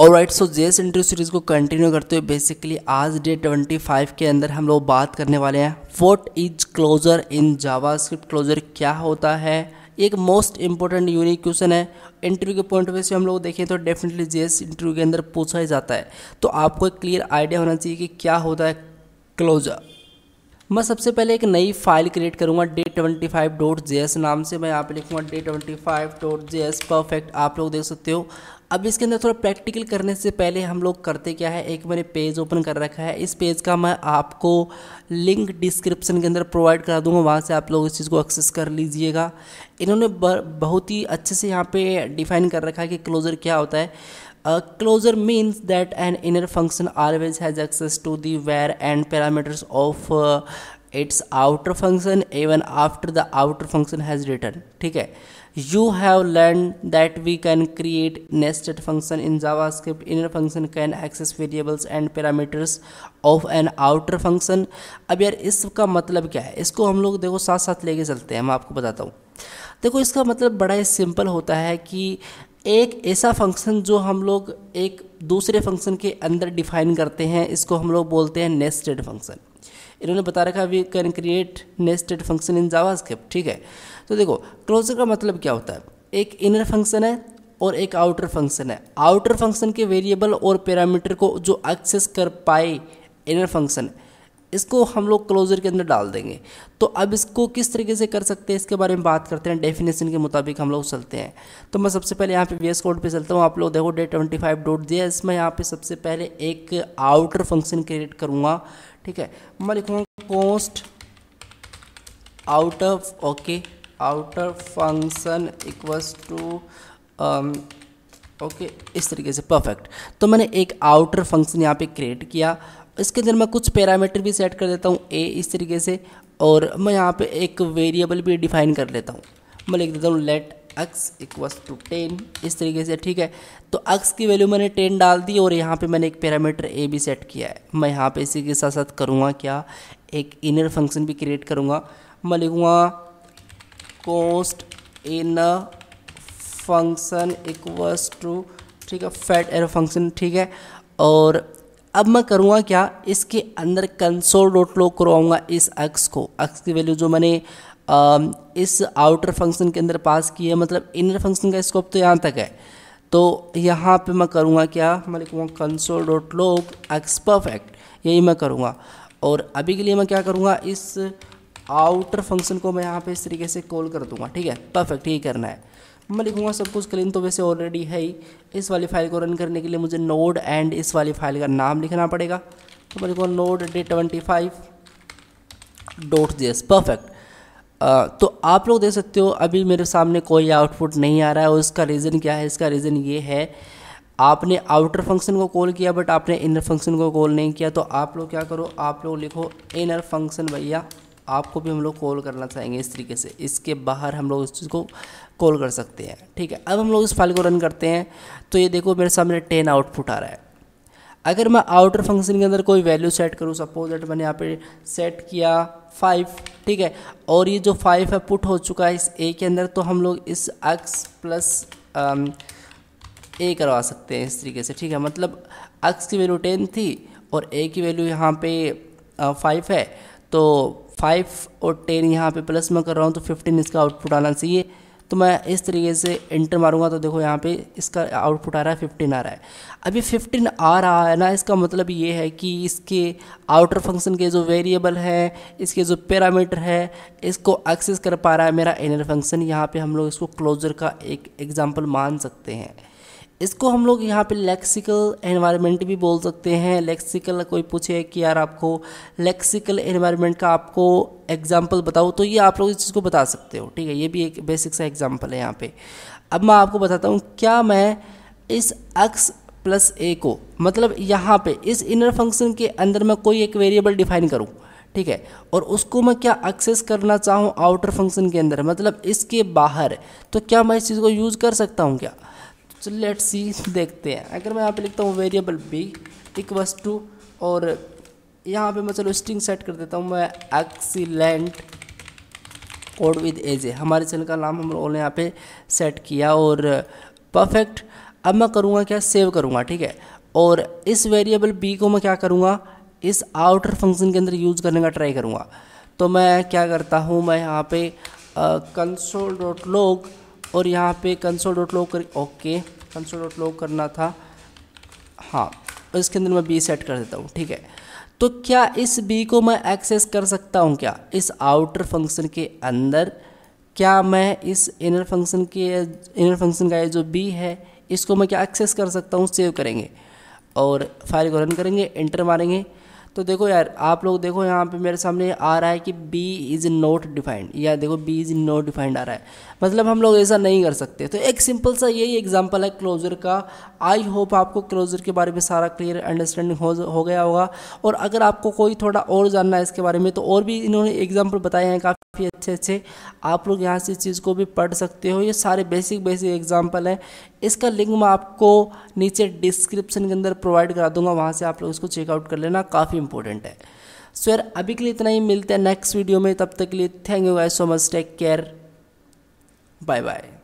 और right so जेस interview series को कंटिन्यू करते हुए बेसिकली आज डे 25 के अंदर हम लोग बात करने वाले हैं फोर्ट is closure in JavaScript closure क्या होता है एक मोस्ट इंपॉर्टेंट यूनिक क्वेश्चन है इंटरव्यू के पॉइंट ऑफ व्यू से हम लोग देखें तो डेफिनेटली जेस इंटरव्यू के अंदर पूछा ही जाता है तो आपको एक क्लियर आइडिया होना चाहिए कि क्या होता है क्लोजर मैं सबसे पहले एक नई फाइल क्रिएट करूँगा day twenty five dot J S नाम से मैं यहाँ पे लिखूँगा day twenty five dot J S perfect आप लोग देख सकते हो अब इसके अंदर थोड़ा प्रैक्टिकल करने से पहले हम लोग करते क्या है एक मैंने पेज ओपन कर रखा है इस पेज का मैं आपको लिंक डिस्क्रिप्शन के अंदर प्रोवाइड करा दूंगा वहाँ से आप लोग इस चीज़ को एक्सेस कर लीजिएगा इन्होंने बहुत ही अच्छे से यहाँ पे डिफाइन कर रखा है कि क्लोज़र क्या होता है Uh, closure means that an inner function always has access to the where and parameters of uh, its outer function even after the outer function has returned ठीक है you have learned that we can create nested function in javascript inner function can access variables and parameters of an outer function अब यार इसका मतलब क्या है इसको हम लोग देखो साथ साथ लेके चलते हैं मैं आपको बताता हूँ देखो इसका मतलब बड़ा ही सिंपल होता है कि एक ऐसा फंक्शन जो हम लोग एक दूसरे फंक्शन के अंदर डिफाइन करते हैं इसको हम लोग बोलते हैं नेस्टेड फंक्शन इन्होंने बता रखा we can create nested function in JavaScript ठीक है तो देखो क्लोजर का मतलब क्या होता है एक इनर फंक्शन है और एक आउटर फंक्शन है आउटर फंक्शन के वेरिएबल और पैरामीटर को जो एक्सेस कर पाए इनर फंक्शन है इसको हम लोग क्लोजर के अंदर डाल देंगे तो अब इसको किस तरीके से कर सकते हैं इसके बारे में बात करते हैं डेफिनेशन के मुताबिक हम लोग चलते हैं तो मैं सबसे पहले यहाँ पे वी एस कोड पर चलता हूँ आप लोग देखो डे ट्वेंटी फाइव डॉट दिया इसमें यहाँ पे सबसे पहले एक आउटर फंक्शन क्रिएट करूँगा ठीक है मैं लिखूँगा const outer okay outer function equals to okay इस तरीके से परफेक्ट तो मैंने एक आउटर फंक्शन यहाँ पे क्रिएट किया इसके अंदर मैं कुछ पैरामीटर भी सेट कर देता हूँ ए इस तरीके से और मैं यहाँ पे एक वेरिएबल भी डिफाइन कर लेता हूँ मैं लिख देता हूँ let x equals to ten इस तरीके से ठीक है तो एक्स की वैल्यू मैंने टेन डाल दी और यहाँ पे मैंने एक पैरामीटर ए भी सेट किया है मैं यहाँ पे इसी के साथ साथ करूँगा क्या एक इनर फंक्शन भी क्रिएट करूँगा मैं लिखूँगा const in function equals to ठीक है फैट एर फंक्शन ठीक है और अब मैं करूँगा क्या इसके अंदर कंसोल डॉट लो करवाऊँगा इस अक्स को अक्स की वैल्यू जो मैंने आ, इस आउटर फंक्शन के अंदर पास की है मतलब इनर फंक्शन का स्कोप तो यहाँ तक है तो यहाँ पे मैं करूँगा क्या मैं लिखूँगा console dot log x perfect यही मैं करूँगा और अभी के लिए मैं क्या करूँगा इस आउटर फंक्शन को मैं यहाँ पे इस तरीके से कॉल कर दूँगा ठीक है परफेक्ट यही करना है मैं लिखूँगा सब कुछ क्लीन तो वैसे ऑलरेडी है ही इस वाली फाइल को रन करने के लिए मुझे नोड एंड इस वाली फाइल का नाम लिखना पड़ेगा तो मैं लिखूँगा node day twenty five dot J S perfect तो आप लोग देख सकते हो अभी मेरे सामने कोई आउटपुट नहीं आ रहा है और इसका रीज़न क्या है इसका रीज़न ये है आपने आउटर फंक्शन को कॉल किया बट आपने इनर फंक्शन को कॉल नहीं किया तो आप लोग क्या करो आप लोग लिखो इनर फंक्शन भैया आपको भी हम लोग कॉल करना चाहेंगे इस तरीके से इसके बाहर हम लोग इस चीज़ को कॉल कर सकते हैं ठीक है अब हम लोग इस फाइल को रन करते हैं तो ये देखो मेरे सामने टेन आउटपुट आ रहा है अगर मैं आउटर फंक्शन के अंदर कोई वैल्यू सेट करूँ सपोज दैट मैंने यहाँ पे सेट किया फाइव ठीक है और ये जो फाइव है पुट हो चुका है इस ए के अंदर तो हम लोग इस एक्स प्लस ए करवा सकते हैं इस तरीके से ठीक है मतलब एक्स की वैल्यू टेन थी और ए की वैल्यू यहाँ पे फाइव है तो फाइव और टेन यहाँ पे प्लस मैं कर रहा हूँ तो फिफ्टीन इसका आउटपुट आना चाहिए तो मैं इस तरीके से इंटर मारूंगा तो देखो यहाँ पे इसका आउटपुट आ रहा है फिफ्टीन आ रहा है अभी फिफ्टीन आ रहा है ना इसका मतलब ये है कि इसके आउटर फंक्शन के जो वेरिएबल हैं इसके जो पैरामीटर है इसको एक्सेस कर पा रहा है मेरा इनर फंक्शन यहाँ पे हम लोग इसको क्लोजर का एक एग्जाम्पल मान सकते हैं इसको हम लोग यहाँ पे लेक्सिकल एनवायरनमेंट भी बोल सकते हैं लेक्सिकल कोई पूछे कि यार आपको लेक्सिकल एनवायरनमेंट का आपको एग्जांपल बताओ तो ये आप लोग इस चीज़ को बता सकते हो ठीक है ये भी एक बेसिक सा एग्जांपल है यहाँ पे अब मैं आपको बताता हूँ क्या मैं इस एक्स प्लस ए को मतलब यहाँ पे इस इनर फंक्शन के अंदर मैं कोई एक वेरिएबल डिफाइन करूँ ठीक है और उसको मैं क्या एक्सेस करना चाहूँ आउटर फंक्शन के अंदर मतलब इसके बाहर तो क्या मैं इस चीज़ को यूज़ कर सकता हूँ क्या सो लेट सी देखते हैं अगर मैं यहाँ पे लिखता हूँ वेरिएबल बी इक्वस टू और यहाँ पे मैं चलो स्ट्रिंग सेट कर देता हूँ मैं excellent code with age a हमारे चैनल का नाम हम लोगों ने यहाँ पे सेट किया और परफेक्ट अब मैं करूँगा क्या सेव करूँगा ठीक है और इस वेरिएबल बी को मैं क्या करूँगा इस आउटर फंक्शन के अंदर यूज़ करने का ट्राई करूँगा तो मैं क्या करता हूँ मैं यहाँ पे कंसोल डॉट लॉग और यहाँ पे कंसोल डॉट लॉक कर ओके कंसोल डॉट लॉक करना था हाँ इसके अंदर मैं बी सेट कर देता हूँ ठीक है तो क्या इस बी को मैं एक्सेस कर सकता हूँ क्या इस आउटर फंक्शन के अंदर क्या मैं इस इनर फंक्शन के इनर फंक्शन का ये जो बी है इसको मैं क्या एक्सेस कर सकता हूँ सेव करेंगे और फाइल को रन करेंगे इंटर मारेंगे तो देखो यार आप लोग देखो यहाँ पे मेरे सामने आ रहा है कि बी इज़ नॉट डिफाइंड या देखो बी इज़ नॉट डिफाइंड आ रहा है मतलब हम लोग ऐसा नहीं कर सकते तो एक सिंपल सा यही एग्जाम्पल है क्लोजर का आई होप आपको क्लोजर के बारे में सारा क्लियर अंडरस्टैंडिंग हो, हो गया होगा और अगर आपको कोई थोड़ा और जानना है इसके बारे में तो और भी इन्होंने एग्जाम्पल बताए हैं काफ़ी काफ़ी अच्छे अच्छे आप लोग यहाँ से चीज़ को भी पढ़ सकते हो ये सारे बेसिक बेसिक एग्जाम्पल है इसका लिंक मैं आपको नीचे डिस्क्रिप्शन के अंदर प्रोवाइड करा दूंगा वहाँ से आप लोग इसको चेकआउट कर लेना काफ़ी इंपॉर्टेंट है सो यार अभी के लिए इतना ही मिलते हैं नेक्स्ट वीडियो में तब तक के लिए thank you guys so much take care bye bye